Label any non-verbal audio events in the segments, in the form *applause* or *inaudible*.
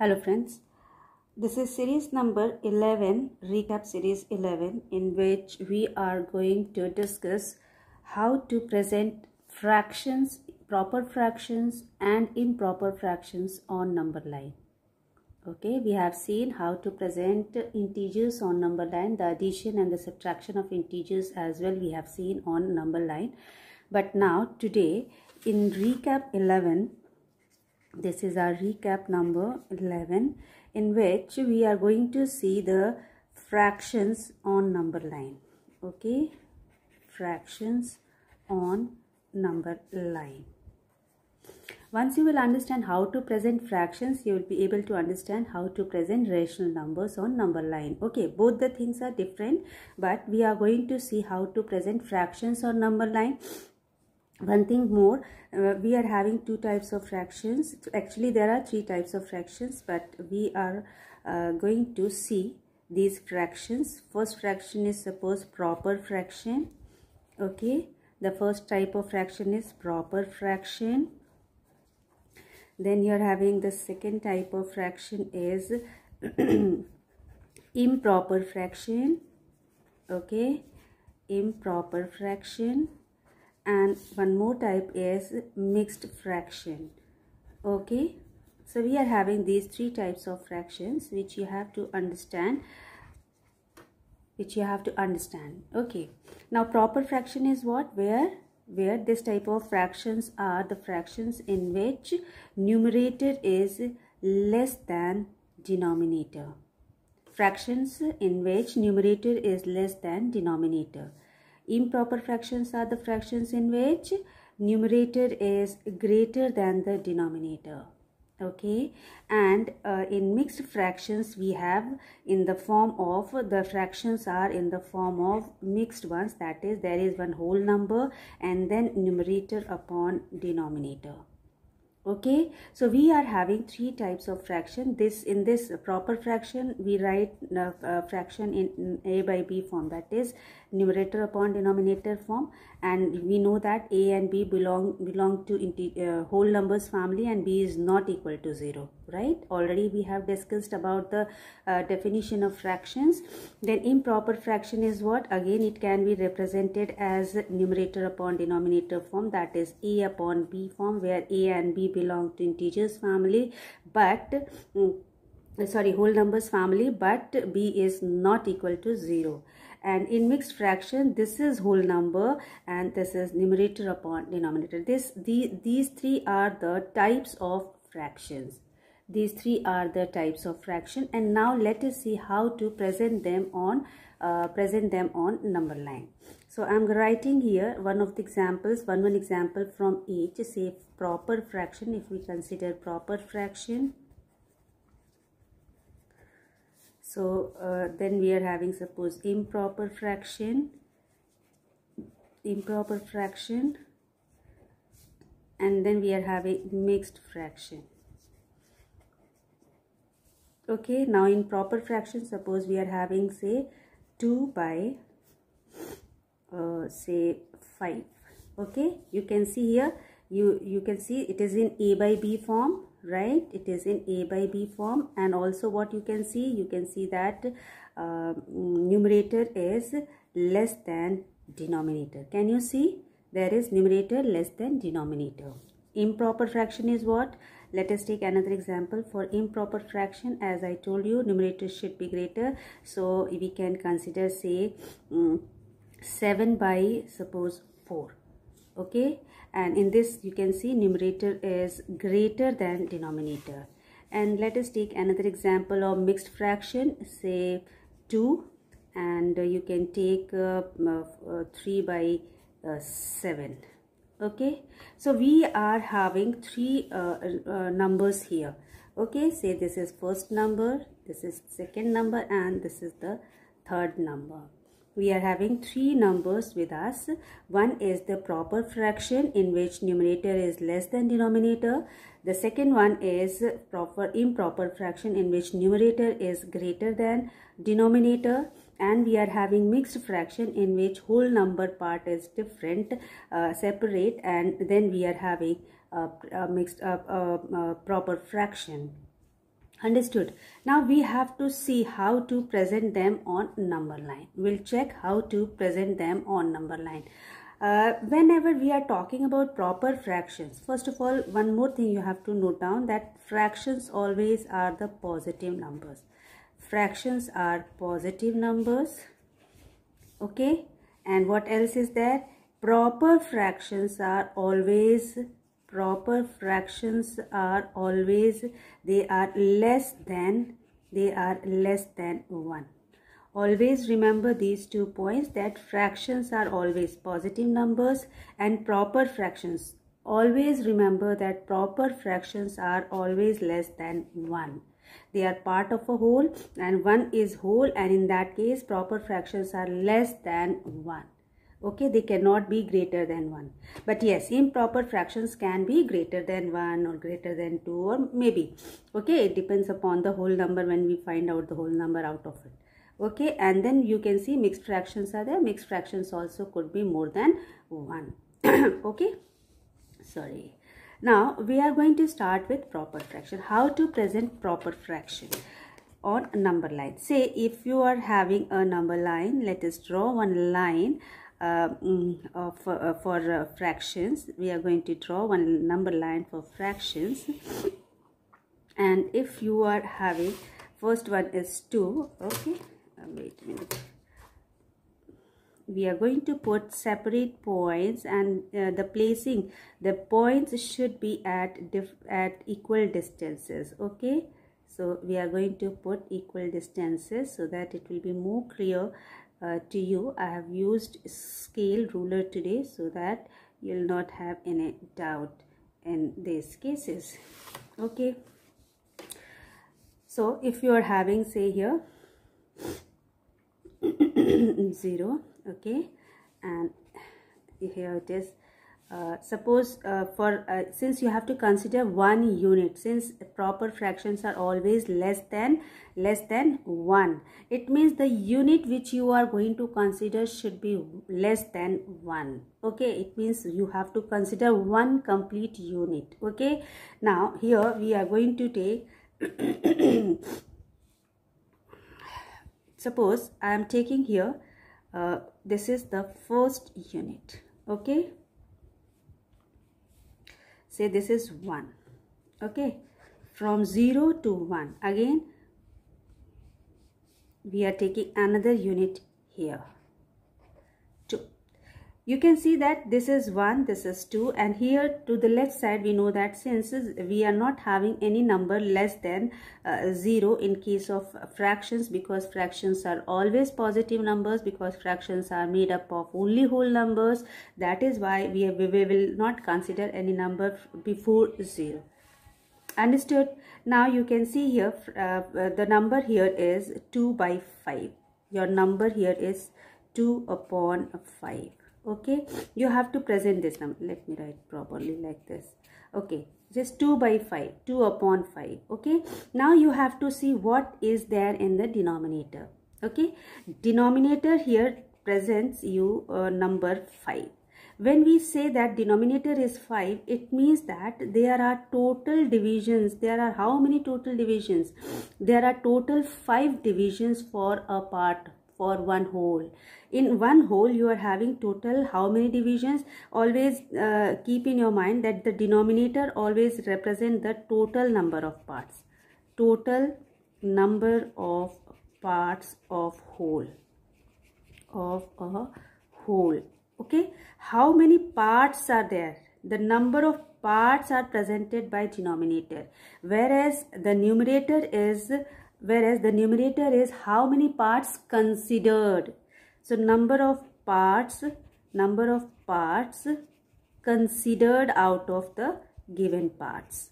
Hello friends, this is series number 11, recap series 11 in which we are going to discuss how to present fractions, proper fractions and improper fractions on number line. Okay, we have seen how to present integers on number line, the addition and the subtraction of integers as well we have seen on number line. But now today in recap 11, this is our recap number 11 in which we are going to see the fractions on number line okay fractions on number line once you will understand how to present fractions you will be able to understand how to present rational numbers on number line okay both the things are different but we are going to see how to present fractions on number line one thing more uh, we are having two types of fractions actually there are three types of fractions but we are uh, going to see these fractions first fraction is suppose proper fraction okay the first type of fraction is proper fraction then you are having the second type of fraction is *clears throat* improper fraction okay improper fraction and one more type is mixed fraction okay so we are having these three types of fractions which you have to understand which you have to understand okay now proper fraction is what where where this type of fractions are the fractions in which numerator is less than denominator fractions in which numerator is less than denominator Improper fractions are the fractions in which numerator is greater than the denominator. Okay, and uh, in mixed fractions we have in the form of the fractions are in the form of mixed ones that is there is one whole number and then numerator upon denominator okay so we are having three types of fraction this in this proper fraction we write uh, uh, fraction in a by b form that is numerator upon denominator form and we know that a and b belong belong to uh, whole numbers family and b is not equal to 0 right already we have discussed about the uh, definition of fractions then improper fraction is what again it can be represented as numerator upon denominator form that is a upon b form where a and b belong to integers family but um, sorry whole numbers family but b is not equal to 0 and in mixed fraction this is whole number and this is numerator upon denominator this the, these three are the types of fractions these three are the types of fraction and now let us see how to present them on uh, present them on number line so i'm writing here one of the examples one one example from each say proper fraction if we consider proper fraction so uh, then we are having suppose improper fraction improper fraction and then we are having mixed fraction okay now in proper fraction suppose we are having say 2 by uh, say 5 okay you can see here you you can see it is in a by b form right it is in a by b form and also what you can see you can see that uh, numerator is less than denominator can you see there is numerator less than denominator improper fraction is what let us take another example for improper fraction as i told you numerator should be greater so we can consider say um, 7 by suppose 4 okay and in this you can see numerator is greater than denominator and let us take another example of mixed fraction say 2 and you can take uh, uh, 3 by uh, 7 okay so we are having three uh, uh, numbers here okay say this is first number this is second number and this is the third number we are having three numbers with us. One is the proper fraction in which numerator is less than denominator. The second one is proper improper fraction in which numerator is greater than denominator and we are having mixed fraction in which whole number part is different uh, separate and then we are having a, a mixed uh, uh, proper fraction understood now we have to see how to present them on number line we'll check how to present them on number line uh, whenever we are talking about proper fractions first of all one more thing you have to note down that fractions always are the positive numbers fractions are positive numbers okay and what else is there proper fractions are always proper fractions are always they are less than they are less than 1 always remember these two points that fractions are always positive numbers and proper fractions always remember that proper fractions are always less than 1 they are part of a whole and one is whole and in that case proper fractions are less than 1 okay they cannot be greater than 1 but yes improper fractions can be greater than 1 or greater than 2 or maybe okay it depends upon the whole number when we find out the whole number out of it okay and then you can see mixed fractions are there mixed fractions also could be more than 1 *coughs* okay sorry now we are going to start with proper fraction how to present proper fraction on number line say if you are having a number line let us draw one line uh, mm, uh, for, uh, for uh, fractions we are going to draw one number line for fractions and if you are having first one is 2 okay uh, wait a minute we are going to put separate points and uh, the placing the points should be at at equal distances okay so we are going to put equal distances so that it will be more clear uh, to you i have used scale ruler today so that you'll not have any doubt in these cases okay so if you are having say here *coughs* 0 okay and here it is uh, suppose uh, for uh, since you have to consider one unit since proper fractions are always less than less than one it means the unit which you are going to consider should be less than one okay it means you have to consider one complete unit okay now here we are going to take *coughs* suppose i am taking here uh, this is the first unit okay say this is 1 okay from 0 to 1 again we are taking another unit here you can see that this is 1 this is 2 and here to the left side we know that since we are not having any number less than uh, 0 in case of fractions because fractions are always positive numbers because fractions are made up of only whole numbers that is why we, have, we will not consider any number before 0 understood now you can see here uh, the number here is 2 by 5 your number here is 2 upon 5 okay you have to present this number let me write properly like this okay just 2 by 5 2 upon 5 okay now you have to see what is there in the denominator okay denominator here presents you uh, number 5 when we say that denominator is 5 it means that there are total divisions there are how many total divisions there are total 5 divisions for a part for one whole in one whole you are having total how many divisions always uh, keep in your mind that the denominator always represent the total number of parts total number of parts of whole of a whole okay how many parts are there the number of parts are presented by denominator whereas the numerator is whereas the numerator is how many parts considered so number of parts number of parts considered out of the given parts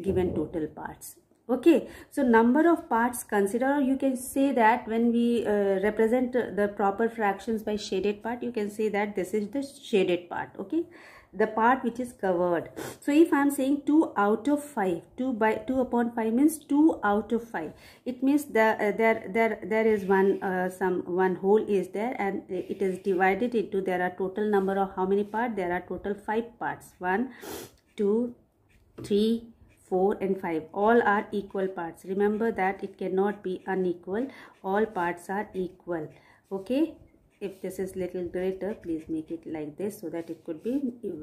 given total parts okay so number of parts consider you can say that when we uh, represent the proper fractions by shaded part you can say that this is the shaded part okay the part which is covered so if i'm saying 2 out of 5 2 by 2 upon 5 means 2 out of 5 it means the uh, there there there is one uh, some one hole is there and it is divided into there are total number of how many part there are total five parts one, two, three, four 4 and 5 all are equal parts remember that it cannot be unequal all parts are equal okay if this is little greater please make it like this so that it could be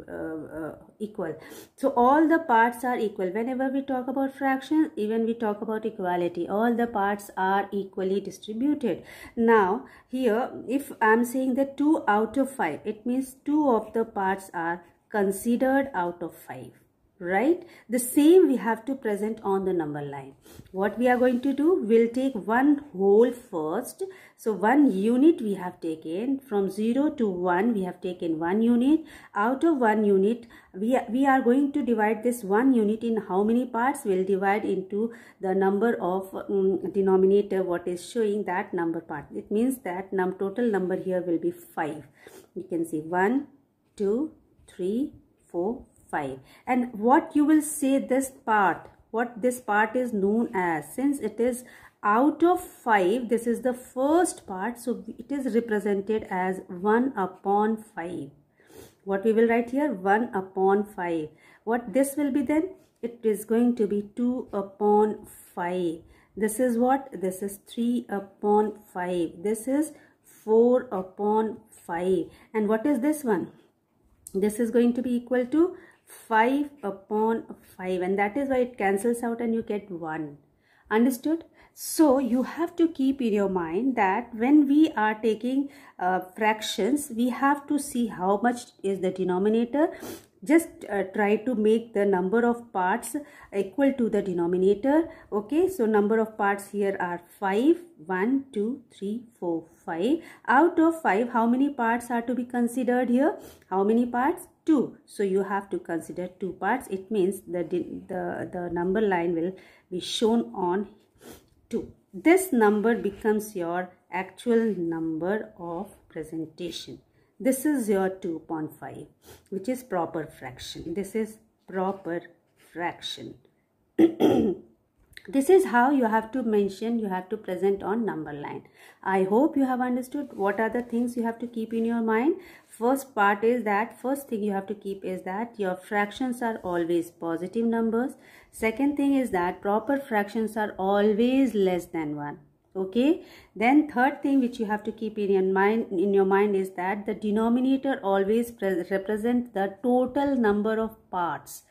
uh, uh, equal so all the parts are equal whenever we talk about fractions even we talk about equality all the parts are equally distributed now here if i'm saying that 2 out of 5 it means 2 of the parts are considered out of 5 right the same we have to present on the number line what we are going to do we'll take one whole first so one unit we have taken from 0 to 1 we have taken one unit out of one unit we are, we are going to divide this one unit in how many parts we'll divide into the number of um, denominator what is showing that number part it means that num total number here will be 5 you can see one, two, three, four. 5 and what you will say this part what this part is known as since it is out of 5 this is the first part so it is represented as 1 upon 5 what we will write here 1 upon 5 what this will be then it is going to be 2 upon 5 this is what this is 3 upon 5 this is 4 upon 5 and what is this one this is going to be equal to 5 upon 5 and that is why it cancels out and you get 1 understood so you have to keep in your mind that when we are taking uh, fractions we have to see how much is the denominator just uh, try to make the number of parts equal to the denominator okay so number of parts here are 5 1 2 3 4 5 out of 5 how many parts are to be considered here how many parts 2 so you have to consider two parts it means the the the number line will be shown on 2 this number becomes your actual number of presentation this is your 2.5 which is proper fraction. This is proper fraction. this is how you have to mention, you have to present on number line. I hope you have understood what are the things you have to keep in your mind. First part is that, first thing you have to keep is that your fractions are always positive numbers. Second thing is that proper fractions are always less than 1 okay then third thing which you have to keep in your mind in your mind is that the denominator always represents the total number of parts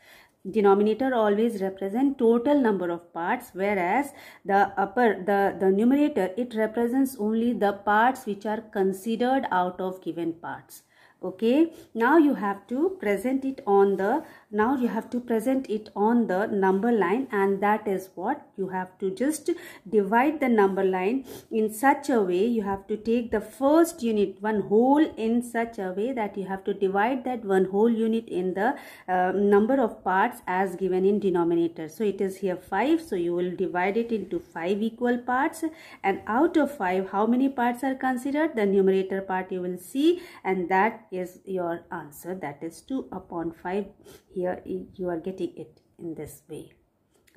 denominator always represent total number of parts whereas the upper the the numerator it represents only the parts which are considered out of given parts okay now you have to present it on the now you have to present it on the number line and that is what you have to just divide the number line in such a way you have to take the first unit one whole in such a way that you have to divide that one whole unit in the uh, number of parts as given in denominator so it is here 5 so you will divide it into 5 equal parts and out of 5 how many parts are considered the numerator part you will see and that is your answer that is 2 upon 5 here here you are getting it in this way.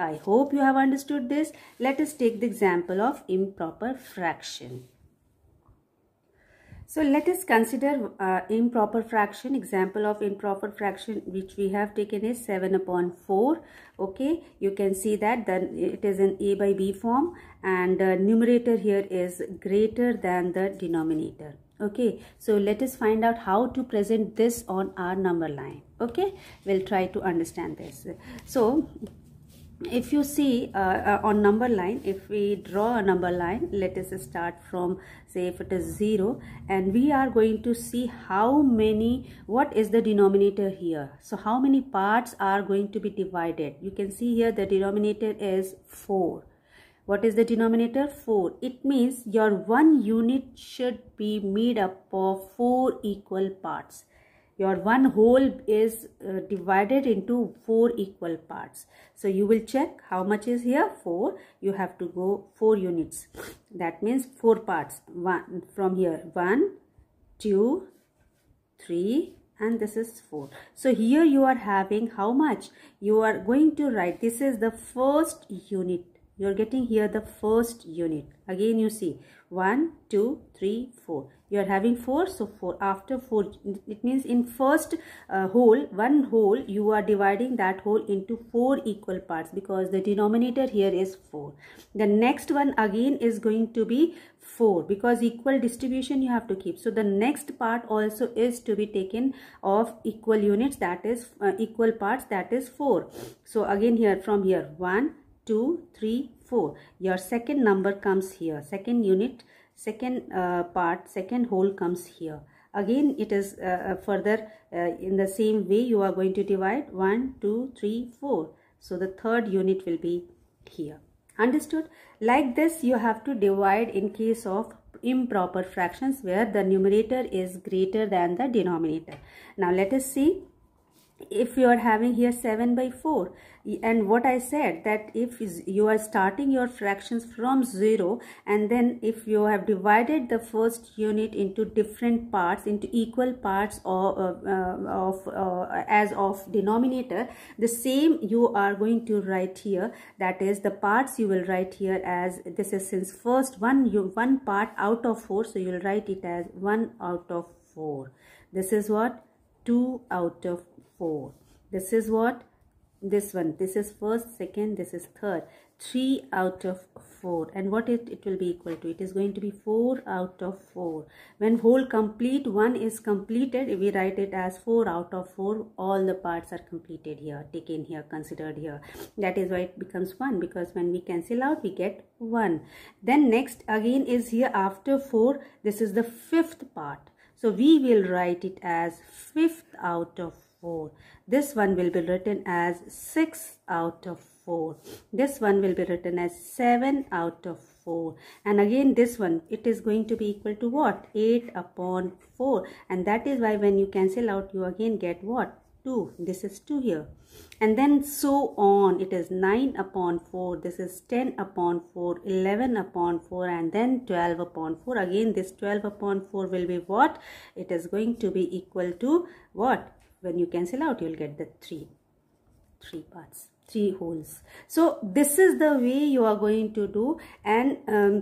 I hope you have understood this. Let us take the example of improper fraction. So let us consider uh, improper fraction. Example of improper fraction which we have taken is 7 upon 4. Okay, you can see that then it is in a by b form and numerator here is greater than the denominator okay so let us find out how to present this on our number line okay we'll try to understand this so if you see uh, uh, on number line if we draw a number line let us start from say if it is 0 and we are going to see how many what is the denominator here so how many parts are going to be divided you can see here the denominator is 4 what is the denominator? 4. It means your one unit should be made up of 4 equal parts. Your one whole is uh, divided into 4 equal parts. So you will check how much is here? 4. You have to go 4 units. That means 4 parts. One From here 1, 2, 3, and this is 4 so here you are having how much you are going to write this is the first unit you are getting here the first unit again you see one, two, three, four. you are having 4 so 4 after 4 it means in first uh, whole one whole you are dividing that whole into 4 equal parts because the denominator here is 4 the next one again is going to be 4 because equal distribution you have to keep so the next part also is to be taken of equal units that is uh, equal parts that is 4 so again here from here 1 Two, three, four. your second number comes here second unit second uh, part second whole comes here again it is uh, uh, further uh, in the same way you are going to divide one, two, three, four. so the third unit will be here understood like this you have to divide in case of improper fractions where the numerator is greater than the denominator now let us see if you are having here 7 by 4 and what I said that if you are starting your fractions from 0 and then if you have divided the first unit into different parts into equal parts or uh, uh, of uh, as of denominator the same you are going to write here that is the parts you will write here as this is since first one you one part out of 4 so you will write it as 1 out of 4 this is what 2 out of four this is what this one this is first second this is third three out of four and what it, it will be equal to it is going to be four out of four when whole complete one is completed we write it as four out of four all the parts are completed here taken here considered here that is why it becomes one because when we cancel out we get one then next again is here after four this is the fifth part so we will write it as fifth out of 4 this one will be written as 6 out of 4 this one will be written as 7 out of 4 and again this one it is going to be equal to what 8 upon 4 and that is why when you cancel out you again get what 2 this is 2 here and then so on it is 9 upon 4 this is 10 upon 4 11 upon 4 and then 12 upon 4 again this 12 upon 4 will be what it is going to be equal to what when you cancel out you'll get the three three parts three holes so this is the way you are going to do and um,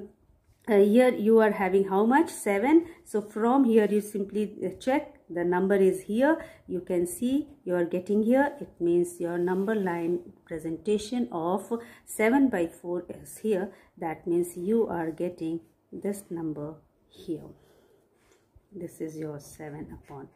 uh, here you are having how much 7 so from here you simply uh, check the number is here you can see you are getting here it means your number line presentation of 7 by 4 is here that means you are getting this number here this is your 7 upon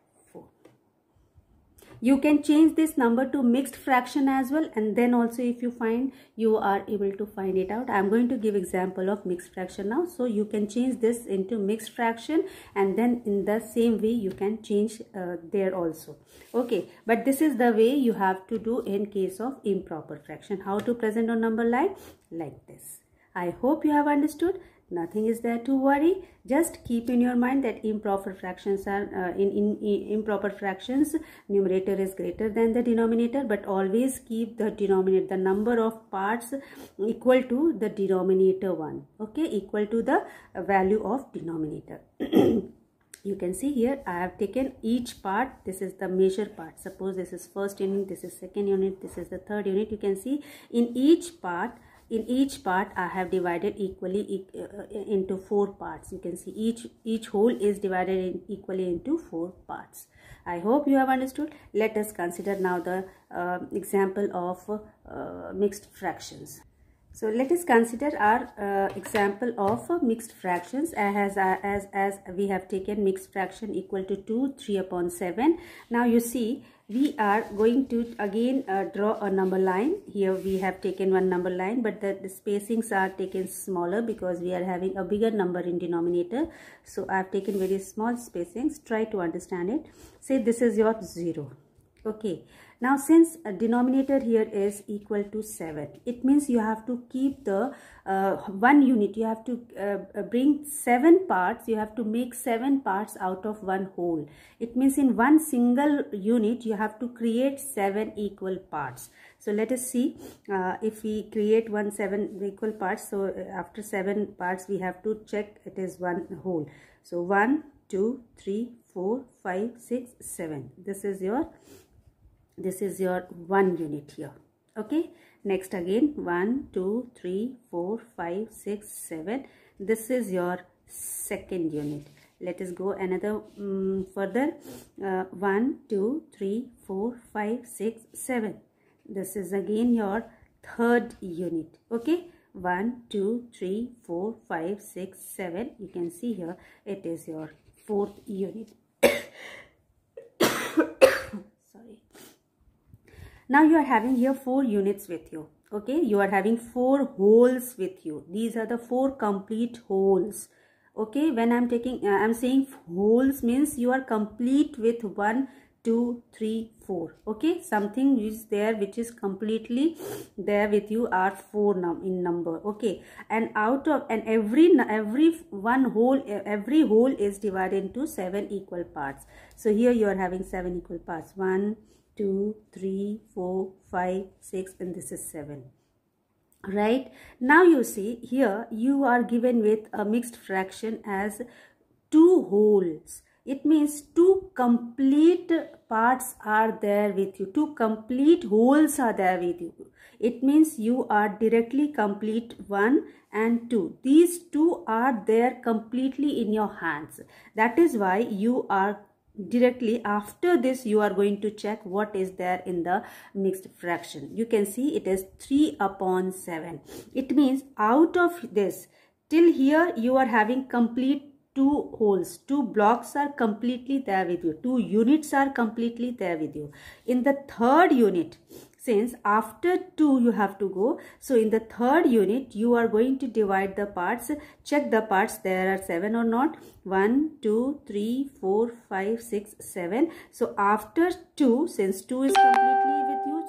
you can change this number to mixed fraction as well and then also if you find you are able to find it out i'm going to give example of mixed fraction now so you can change this into mixed fraction and then in the same way you can change uh, there also okay but this is the way you have to do in case of improper fraction how to present a number like like this i hope you have understood nothing is there to worry just keep in your mind that improper fractions are uh, in, in, in, improper fractions numerator is greater than the denominator but always keep the denominator the number of parts equal to the denominator one okay equal to the value of denominator *clears throat* you can see here I have taken each part this is the major part suppose this is first unit this is second unit this is the third unit you can see in each part in each part I have divided equally uh, uh, into four parts you can see each each whole is divided in equally into four parts I hope you have understood let us consider now the uh, example of uh, mixed fractions so let us consider our uh, example of uh, mixed fractions as, as, as we have taken mixed fraction equal to 2, 3 upon 7. Now you see we are going to again uh, draw a number line here we have taken one number line but the, the, spacings are taken smaller because we are having a bigger number in denominator so i have taken very small spacings try to understand it say this is your zero okay now since a uh, denominator here is equal to 7, it means you have to keep the uh, one unit. You have to uh, bring 7 parts. You have to make 7 parts out of one whole. It means in one single unit, you have to create 7 equal parts. So let us see uh, if we create one 7 equal parts. So uh, after 7 parts, we have to check it is one whole. So 1, 2, 3, 4, 5, 6, 7. This is your this is your one unit here okay next again one, two, three, four, five, six, seven. this is your second unit let us go another um, further uh, One, two, three, four, five, six, seven. this is again your third unit okay One, two, three, four, five, six, seven. you can see here it is your fourth unit now you are having here four units with you okay you are having four holes with you these are the four complete holes okay when i'm taking uh, i'm saying holes means you are complete with one two three four okay something is there which is completely there with you are four num in number okay and out of and every every one hole every hole is divided into seven equal parts so here you are having seven equal parts one 2 3 4 5 6 and this is 7 right now you see here you are given with a mixed fraction as two wholes it means two complete parts are there with you two complete wholes are there with you it means you are directly complete one and two these two are there completely in your hands that is why you are directly after this you are going to check what is there in the mixed fraction you can see it is 3 upon 7 it means out of this till here you are having complete two holes two blocks are completely there with you two units are completely there with you in the third unit since after 2 you have to go so in the third unit you are going to divide the parts check the parts there are 7 or not One, two, three, four, five, six, seven. so after 2 since 2 is completely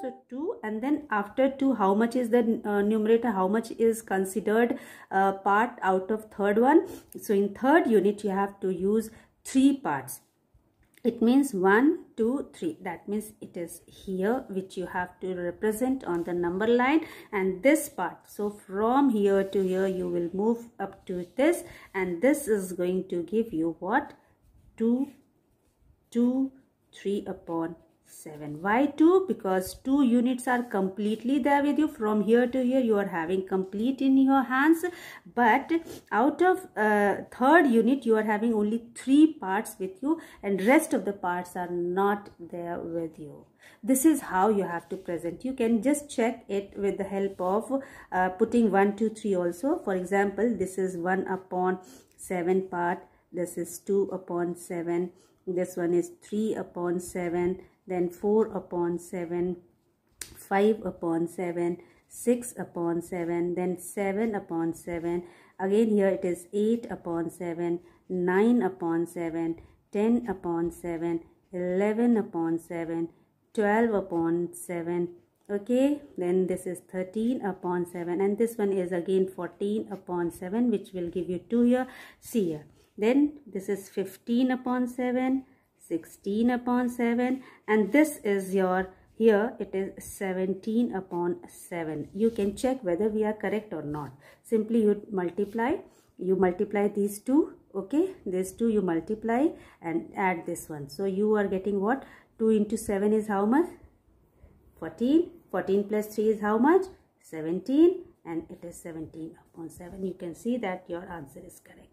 so 2 and then after 2 how much is the uh, numerator how much is considered uh, part out of third one so in third unit you have to use three parts it means 1 2 3 that means it is here which you have to represent on the number line and this part so from here to here you will move up to this and this is going to give you what 2 2 3 upon 7 why 2 because two units are completely there with you from here to here you are having complete in your hands but out of uh, third unit you are having only three parts with you and rest of the parts are not there with you this is how you have to present you can just check it with the help of uh, putting 1 2 3 also for example this is 1 upon 7 part this is 2 upon 7 this one is 3 upon 7 then 4 upon 7 5 upon 7 6 upon 7 then 7 upon 7 again here it is 8 upon 7 9 upon 7 10 upon 7 11 upon 7 12 upon 7 okay then this is 13 upon 7 and this one is again 14 upon 7 which will give you 2 here see here then this is 15 upon 7 16 upon 7 and this is your here it is 17 upon 7 you can check whether we are correct or not simply you multiply you multiply these two okay these two you multiply and add this one so you are getting what 2 into 7 is how much 14 14 plus 3 is how much 17 and it is 17 upon 7 you can see that your answer is correct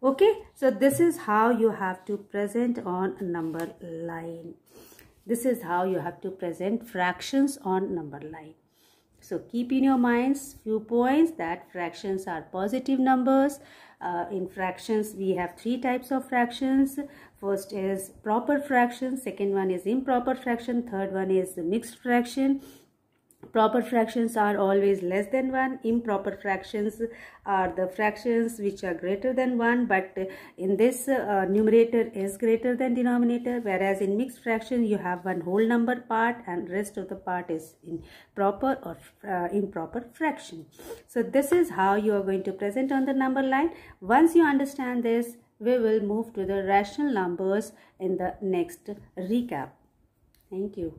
okay so this is how you have to present on number line this is how you have to present fractions on number line so keep in your minds few points that fractions are positive numbers. Uh, in fractions, we have three types of fractions. First is proper fraction, second one is improper fraction, third one is mixed fraction proper fractions are always less than 1 improper fractions are the fractions which are greater than 1 but in this uh, numerator is greater than denominator whereas in mixed fraction you have one whole number part and rest of the part is in proper or uh, improper fraction so this is how you are going to present on the number line once you understand this we will move to the rational numbers in the next recap thank you